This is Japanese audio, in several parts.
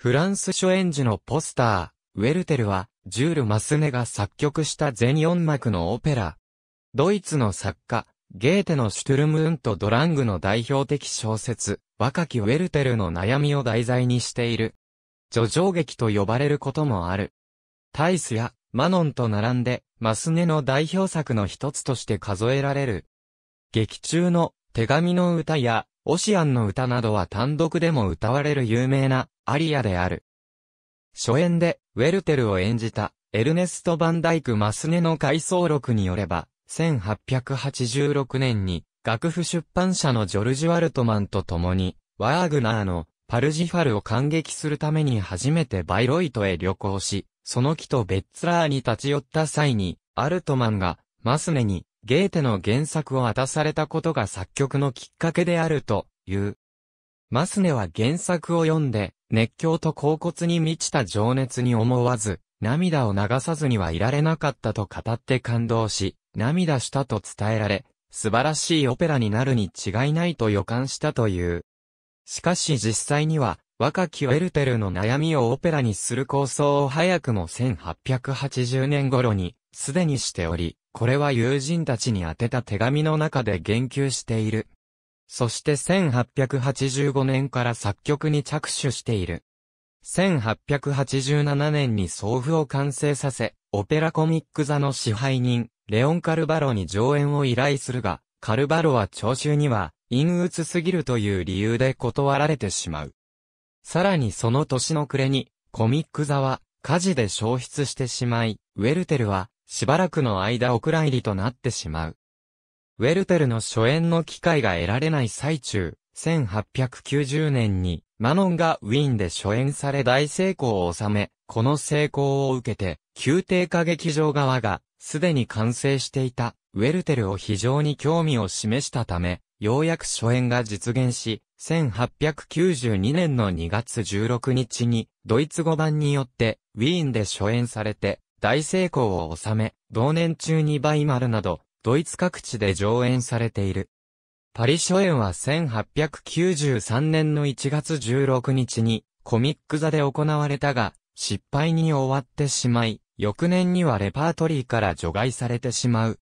フランス初演時のポスター、ウェルテルは、ジュール・マスネが作曲した全音幕のオペラ。ドイツの作家、ゲーテのシュトゥルムーンとドラングの代表的小説、若きウェルテルの悩みを題材にしている。叙情劇と呼ばれることもある。タイスやマノンと並んで、マスネの代表作の一つとして数えられる。劇中の手紙の歌やオシアンの歌などは単独でも歌われる有名なアリアである。初演で、ウェルテルを演じた、エルネスト・バンダイク・マスネの回想録によれば、1886年に、楽譜出版社のジョルジュ・アルトマンと共に、ワーグナーのパルジファルを感激するために初めてバイロイトへ旅行し、その木とベッツラーに立ち寄った際に、アルトマンが、マスネに、ゲーテの原作を渡されたことが作曲のきっかけであると、いう。マスネは原作を読んで、熱狂と恍惚に満ちた情熱に思わず、涙を流さずにはいられなかったと語って感動し、涙したと伝えられ、素晴らしいオペラになるに違いないと予感したという。しかし実際には、若きウェルテルの悩みをオペラにする構想を早くも1880年頃に、すでにしており、これは友人たちに宛てた手紙の中で言及している。そして1885年から作曲に着手している。1887年に送付を完成させ、オペラコミック座の支配人、レオン・カルバロに上演を依頼するが、カルバロは聴衆には、陰鬱すぎるという理由で断られてしまう。さらにその年の暮れに、コミック座は、火事で消失してしまい、ウェルテルは、しばらくの間お蔵入りとなってしまう。ウェルテルの初演の機会が得られない最中、1890年に、マノンがウィーンで初演され大成功を収め、この成功を受けて、宮廷歌劇場側が、すでに完成していた、ウェルテルを非常に興味を示したため、ようやく初演が実現し、1892年の2月16日に、ドイツ語版によって、ウィーンで初演されて、大成功を収め、同年中にバイマルなど、ドイツ各地で上演されている。パリ初演は1893年の1月16日にコミック座で行われたが、失敗に終わってしまい、翌年にはレパートリーから除外されてしまう。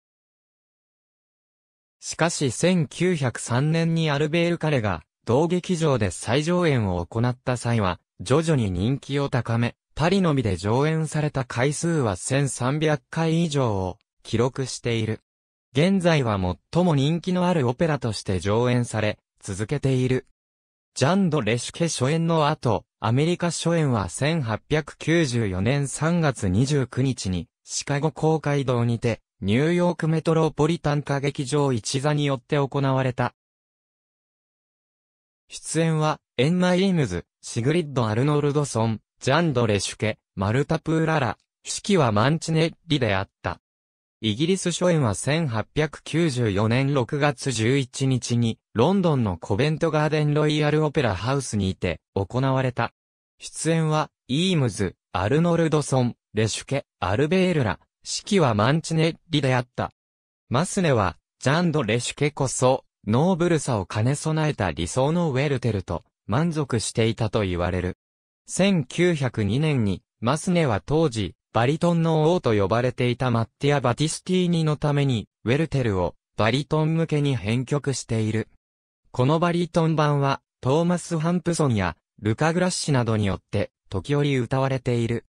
しかし1903年にアルベール・カレが同劇場で再上演を行った際は、徐々に人気を高め、パリのみで上演された回数は1300回以上を記録している。現在は最も人気のあるオペラとして上演され、続けている。ジャン・ド・レシュケ初演の後、アメリカ初演は1894年3月29日に、シカゴ公会堂にて、ニューヨークメトロポリタン歌劇場一座によって行われた。出演は、エンマ・イームズ、シグリッド・アルノルドソン、ジャン・ド・レシュケ、マルタ・プーララ、指揮はマンチネッリであった。イギリス初演は1894年6月11日に、ロンドンのコベントガーデンロイヤルオペラハウスにいて行われた。出演は、イームズ、アルノルドソン、レシュケ、アルベールラ、揮はマンチネッリであった。マスネは、ジャンド・レシュケこそ、ノーブルさを兼ね備えた理想のウェルテルと満足していたと言われる。1902年に、マスネは当時、バリトンの王と呼ばれていたマッティア・バティスティーニのために、ウェルテルをバリトン向けに編曲している。このバリトン版は、トーマス・ハンプソンや、ルカ・グラッシなどによって、時折歌われている。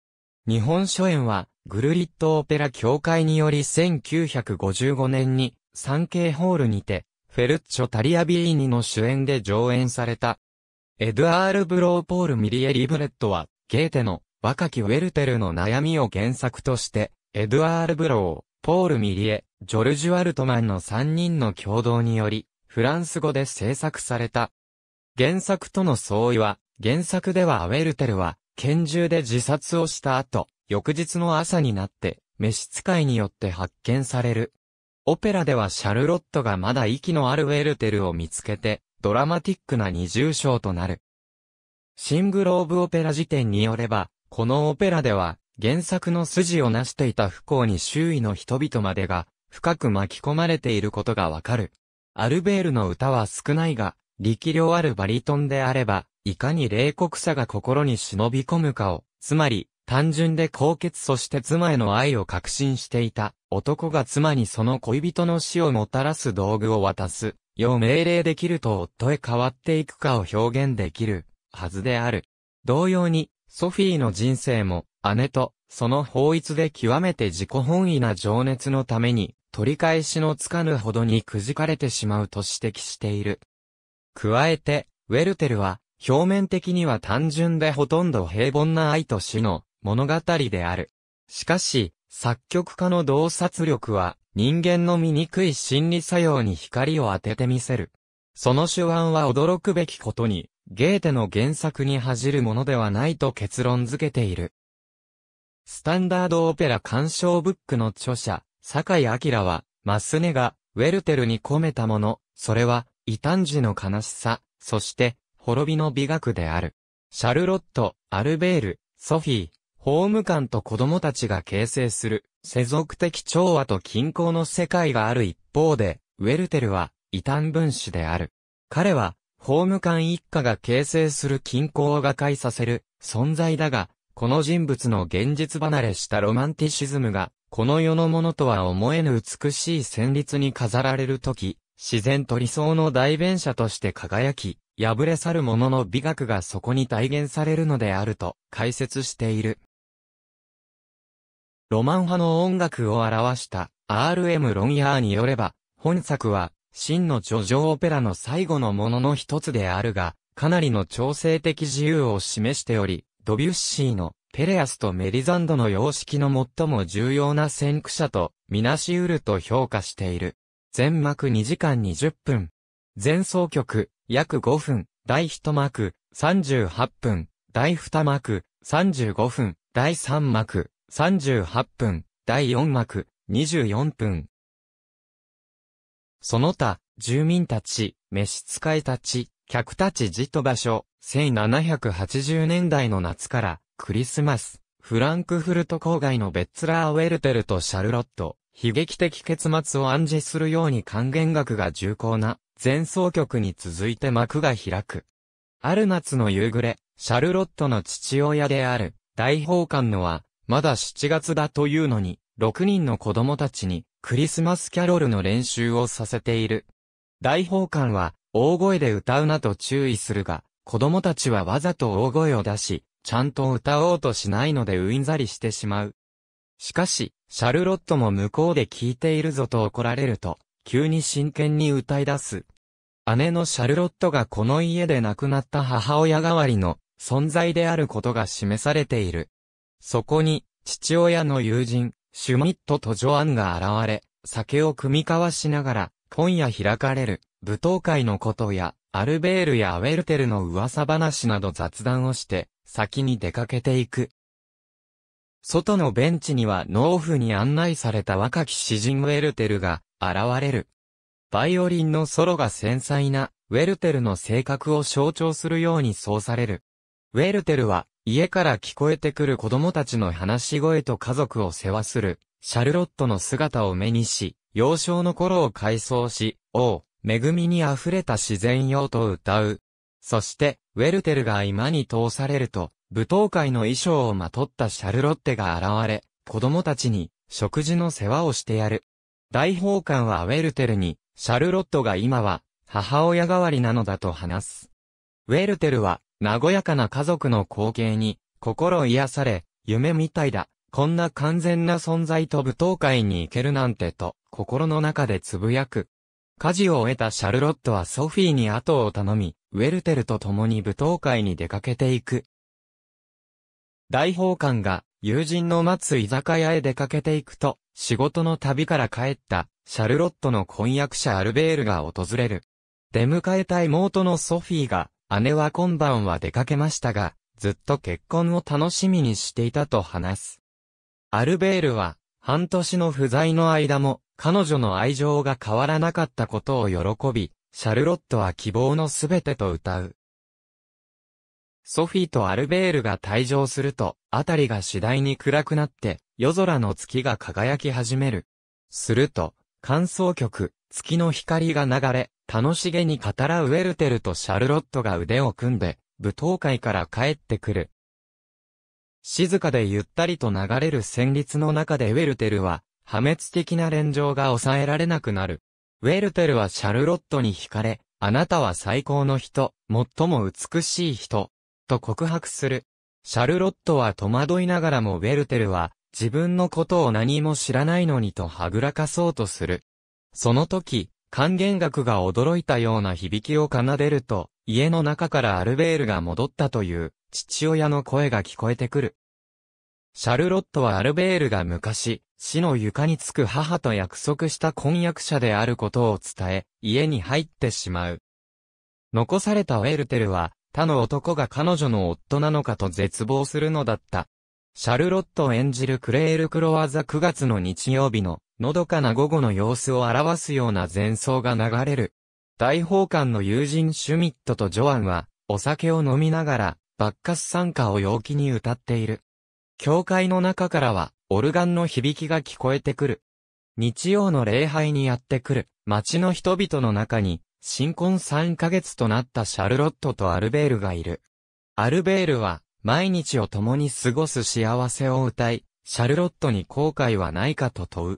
日本初演は、グルリット・オペラ協会により1955年に、サンケイホールにて、フェルッチョ・タリアビーニの主演で上演された。エドアール・ブローポール・ミリエ・リブレットは、ゲーテの若きウェルテルの悩みを原作として、エドワール・ブロー、ポール・ミリエ、ジョルジュ・アルトマンの3人の共同により、フランス語で制作された。原作との相違は、原作ではウェルテルは、拳銃で自殺をした後、翌日の朝になって、召使いによって発見される。オペラではシャルロットがまだ息のあるウェルテルを見つけて、ドラマティックな二重章となる。シングローブオペラ辞典によれば、このオペラでは、原作の筋を成していた不幸に周囲の人々までが、深く巻き込まれていることがわかる。アルベールの歌は少ないが、力量あるバリトンであれば、いかに冷酷さが心に忍び込むかを、つまり、単純で高潔そして妻への愛を確信していた、男が妻にその恋人の死をもたらす道具を渡す、よう命令できると夫へ変わっていくかを表現できる、はずである。同様に、ソフィーの人生も、姉と、その法律で極めて自己本位な情熱のために、取り返しのつかぬほどにくじかれてしまうと指摘している。加えて、ウェルテルは、表面的には単純でほとんど平凡な愛と死の物語である。しかし、作曲家の洞察力は、人間の醜い心理作用に光を当ててみせる。その手腕は驚くべきことに、ゲーテの原作に恥じるものではないと結論付けている。スタンダードオペラ鑑賞ブックの著者、坂井明は、マスネが、ウェルテルに込めたもの、それは、異端児の悲しさ、そして、滅びの美学である。シャルロット、アルベール、ソフィー、法務官と子供たちが形成する、世俗的調和と均衡の世界がある一方で、ウェルテルは、異端分子である。彼は、法務官一家が形成する均衡を瓦解させる存在だが、この人物の現実離れしたロマンティシズムが、この世のものとは思えぬ美しい旋律に飾られるとき、自然と理想の代弁者として輝き、破れ去るものの美学がそこに体現されるのであると解説している。ロマン派の音楽を表した RM ロンヤーによれば、本作は真の叙情オペラの最後のものの一つであるが、かなりの調整的自由を示しており、ドビュッシーのペレアスとメリザンドの様式の最も重要な先駆者とみなしうると評価している。全幕2時間20分。前奏曲約5分。第1幕38分。第2幕35分。第3幕38分。第4幕24分。その他、住民たち、召使いたち、客たちじと場所、1780年代の夏から、クリスマス、フランクフルト郊外のベッツラー・ウェルテルとシャルロット、悲劇的結末を暗示するように還元額が重厚な、前奏曲に続いて幕が開く。ある夏の夕暮れ、シャルロットの父親である、大法官のは、まだ7月だというのに、6人の子供たちにクリスマスキャロルの練習をさせている。大法官は大声で歌うなと注意するが、子供たちはわざと大声を出し、ちゃんと歌おうとしないのでうんざりしてしまう。しかし、シャルロットも向こうで聞いているぞと怒られると、急に真剣に歌い出す。姉のシャルロットがこの家で亡くなった母親代わりの存在であることが示されている。そこに、父親の友人、シュミットとジョアンが現れ、酒を組み交わしながら、今夜開かれる、舞踏会のことや、アルベールやウェルテルの噂話など雑談をして、先に出かけていく。外のベンチには農夫に案内された若き詩人ウェルテルが現れる。バイオリンのソロが繊細なウェルテルの性格を象徴するようにそうされる。ウェルテルは家から聞こえてくる子供たちの話し声と家族を世話する、シャルロットの姿を目にし、幼少の頃を回想し、王、恵みに溢れた自然よと歌う。そして、ウェルテルが今に通されると、舞踏会の衣装をまとったシャルロッテが現れ、子供たちに、食事の世話をしてやる。大法官はウェルテルに、シャルロットが今は、母親代わりなのだと話す。ウェルテルは、和やかな家族の光景に、心癒され、夢みたいだ。こんな完全な存在と舞踏会に行けるなんてと、心の中でつぶやく。家事を終えたシャルロットはソフィーに後を頼み、ウェルテルと共に舞踏会に出かけていく。大法官が友人の待つ居酒屋へ出かけていくと、仕事の旅から帰ったシャルロットの婚約者アルベールが訪れる。出迎えた妹のソフィーが姉は今晩は出かけましたが、ずっと結婚を楽しみにしていたと話す。アルベールは、半年の不在の間も、彼女の愛情が変わらなかったことを喜び、シャルロットは希望のすべてと歌う。ソフィーとアルベールが退場すると、あたりが次第に暗くなって、夜空の月が輝き始める。すると、感想曲、月の光が流れ、楽しげに語らうウェルテルとシャルロットが腕を組んで、舞踏会から帰ってくる。静かでゆったりと流れる旋律の中でウェルテルは、破滅的な連情が抑えられなくなる。ウェルテルはシャルロットに惹かれ、あなたは最高の人、最も美しい人、と告白する。シャルロットは戸惑いながらもウェルテルは、自分のことを何も知らないのにとはぐらかそうとする。その時、還元学が驚いたような響きを奏でると、家の中からアルベールが戻ったという、父親の声が聞こえてくる。シャルロットはアルベールが昔、死の床につく母と約束した婚約者であることを伝え、家に入ってしまう。残されたウェルテルは、他の男が彼女の夫なのかと絶望するのだった。シャルロット演じるクレール・クロワザ9月の日曜日の、のどかな午後の様子を表すような前奏が流れる。大法官の友人シュミットとジョアンは、お酒を飲みながら、バッカス参加を陽気に歌っている。教会の中からは、オルガンの響きが聞こえてくる。日曜の礼拝にやってくる、街の人々の中に、新婚3ヶ月となったシャルロットとアルベールがいる。アルベールは、毎日を共に過ごす幸せを歌い、シャルロットに後悔はないかと問う。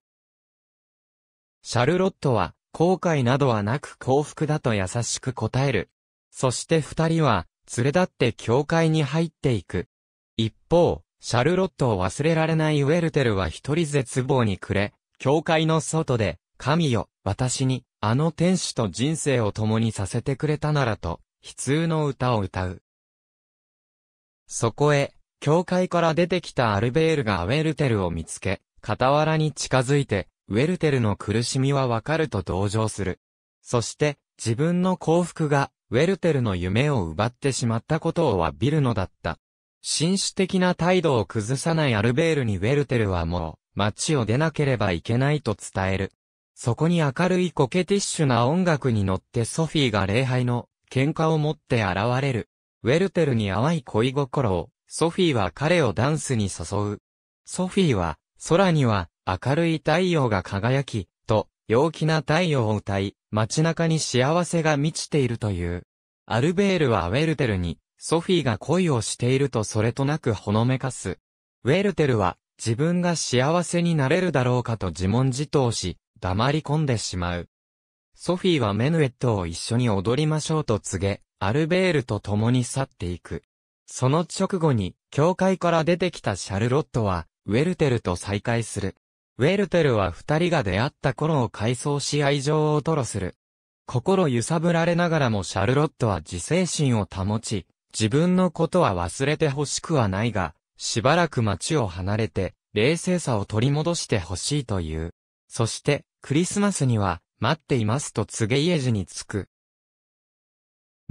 シャルロットは、後悔などはなく幸福だと優しく答える。そして二人は、連れ立って教会に入っていく。一方、シャルロットを忘れられないウェルテルは一人絶望に暮れ、教会の外で、神よ、私に、あの天使と人生を共にさせてくれたならと、悲痛の歌を歌う。そこへ、教会から出てきたアルベールがウェルテルを見つけ、傍らに近づいて、ウェルテルの苦しみはわかると同情する。そして、自分の幸福が、ウェルテルの夢を奪ってしまったことをわびるのだった。紳士的な態度を崩さないアルベールにウェルテルはもう、街を出なければいけないと伝える。そこに明るいコケティッシュな音楽に乗ってソフィーが礼拝の喧嘩を持って現れる。ウェルテルに淡い恋心を、ソフィーは彼をダンスに誘う。ソフィーは、空には明るい太陽が輝き、と、陽気な太陽を歌い、街中に幸せが満ちているという。アルベールはウェルテルに、ソフィーが恋をしているとそれとなくほのめかす。ウェルテルは、自分が幸せになれるだろうかと自問自答し、黙り込んでしまう。ソフィーはメヌエットを一緒に踊りましょうと告げ、アルベールと共に去っていく。その直後に、教会から出てきたシャルロットは、ウェルテルと再会する。ウェルテルは二人が出会った頃を回想し愛情を吐露する。心揺さぶられながらもシャルロットは自制心を保ち、自分のことは忘れてほしくはないが、しばらく街を離れて、冷静さを取り戻してほしいという。そして、クリスマスには、待っていますと告げ家路に着く。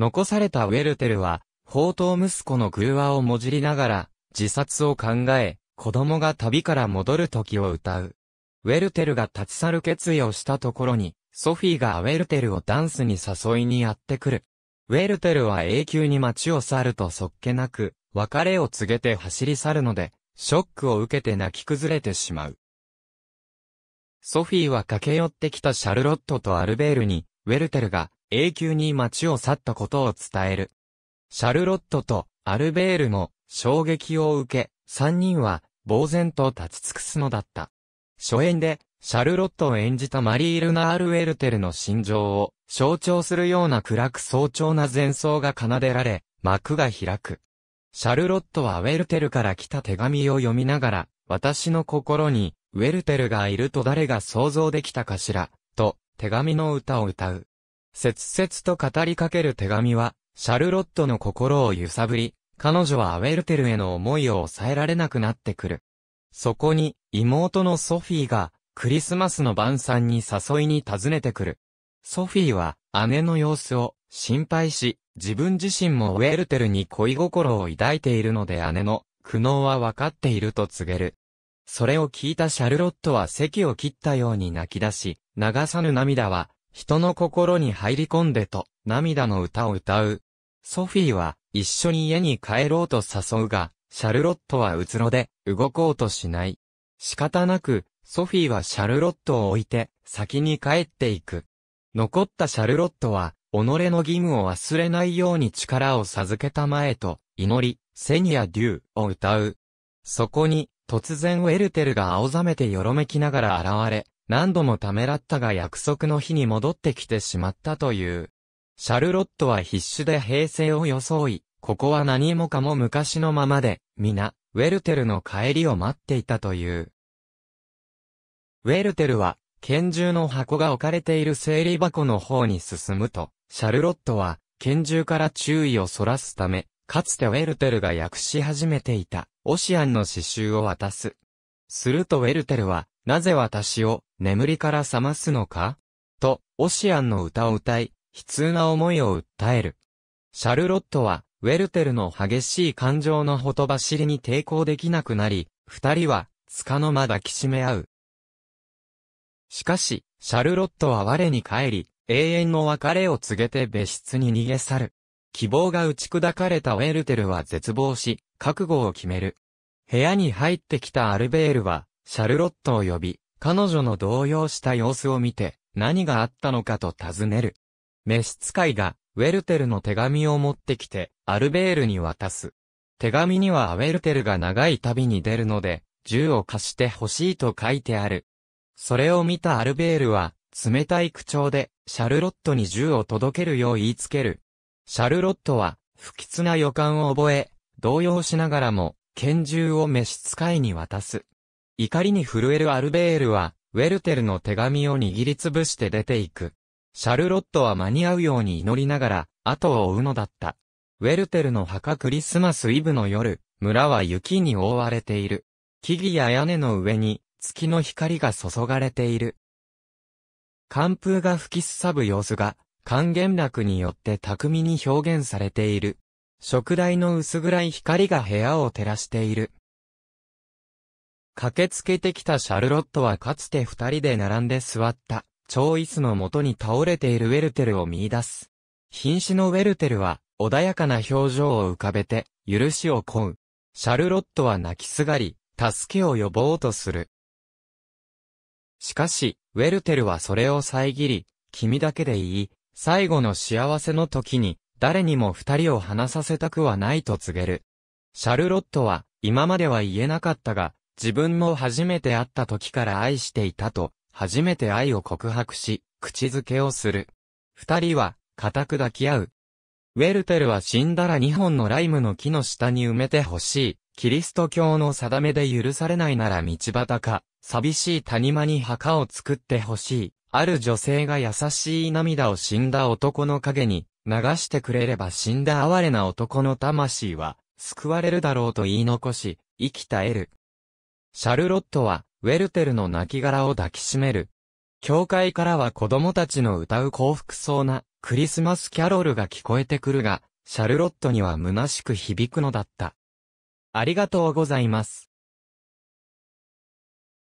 残されたウェルテルは、宝刀息子の偶話をもじりながら、自殺を考え、子供が旅から戻る時を歌う。ウェルテルが立ち去る決意をしたところに、ソフィーがウェルテルをダンスに誘いにやってくる。ウェルテルは永久に街を去るとそっけなく、別れを告げて走り去るので、ショックを受けて泣き崩れてしまう。ソフィーは駆け寄ってきたシャルロットとアルベールに、ウェルテルが永久に街を去ったことを伝える。シャルロットとアルベールも衝撃を受け、三人は呆然と立ち尽くすのだった。初演で、シャルロットを演じたマリー・ルナアル・ウェルテルの心情を象徴するような暗く早朝な前奏が奏でられ、幕が開く。シャルロットはウェルテルから来た手紙を読みながら、私の心に、ウェルテルがいると誰が想像できたかしら、と、手紙の歌を歌う。切々と語りかける手紙は、シャルロットの心を揺さぶり、彼女はウェルテルへの思いを抑えられなくなってくる。そこに、妹のソフィーが、クリスマスの晩餐に誘いに訪ねてくる。ソフィーは、姉の様子を、心配し、自分自身もウェルテルに恋心を抱いているので姉の、苦悩はわかっていると告げる。それを聞いたシャルロットは席を切ったように泣き出し、流さぬ涙は人の心に入り込んでと、涙の歌を歌う。ソフィーは、一緒に家に帰ろうと誘うが、シャルロットはうつろで、動こうとしない。仕方なく、ソフィーはシャルロットを置いて、先に帰っていく。残ったシャルロットは、己の義務を忘れないように力を授けたまえと、祈り、セニア・デューを歌う。そこに、突然ウェルテルが青ざめてよろめきながら現れ、何度もためらったが約束の日に戻ってきてしまったという。シャルロットは必死で平静を装い、ここは何もかも昔のままで、皆、ウェルテルの帰りを待っていたという。ウェルテルは、拳銃の箱が置かれている整理箱の方に進むと、シャルロットは、拳銃から注意をそらすため、かつてウェルテルが訳し始めていた、オシアンの詩集を渡す。するとウェルテルは、なぜ私を、眠りから覚ますのかと、オシアンの歌を歌い、悲痛な思いを訴える。シャルロットは、ウェルテルの激しい感情のほとばしりに抵抗できなくなり、二人は、束の間抱きしめ合う。しかし、シャルロットは我に帰り、永遠の別れを告げて別室に逃げ去る。希望が打ち砕かれたウェルテルは絶望し、覚悟を決める。部屋に入ってきたアルベールは、シャルロットを呼び、彼女の動揺した様子を見て、何があったのかと尋ねる。召使いが、ウェルテルの手紙を持ってきて、アルベールに渡す。手紙にはウェルテルが長い旅に出るので、銃を貸してほしいと書いてある。それを見たアルベールは、冷たい口調で、シャルロットに銃を届けるよう言いつける。シャルロットは、不吉な予感を覚え、動揺しながらも、拳銃を召使いに渡す。怒りに震えるアルベールは、ウェルテルの手紙を握りつぶして出ていく。シャルロットは間に合うように祈りながら、後を追うのだった。ウェルテルの墓クリスマスイブの夜、村は雪に覆われている。木々や屋根の上に、月の光が注がれている。寒風が吹きすさぶ様子が、還元楽によって巧みに表現されている。食台の薄暗い光が部屋を照らしている。駆けつけてきたシャルロットはかつて二人で並んで座った、超椅子の元に倒れているウェルテルを見出す。瀕死のウェルテルは、穏やかな表情を浮かべて、許しを請う。シャルロットは泣きすがり、助けを呼ぼうとする。しかし、ウェルテルはそれを遮り、君だけでいい、最後の幸せの時に、誰にも二人を話させたくはないと告げる。シャルロットは、今までは言えなかったが、自分も初めて会った時から愛していたと、初めて愛を告白し、口づけをする。二人は、固く抱き合う。ウェルテルは死んだら2本のライムの木の下に埋めてほしい。キリスト教の定めで許されないなら道端か、寂しい谷間に墓を作ってほしい。ある女性が優しい涙を死んだ男の影に流してくれれば死んだ哀れな男の魂は救われるだろうと言い残し、生きたえる。シャルロットは、ウェルテルの亡骸を抱きしめる。教会からは子供たちの歌う幸福そうなクリスマスキャロルが聞こえてくるが、シャルロットには虚しく響くのだった。ありがとうございます。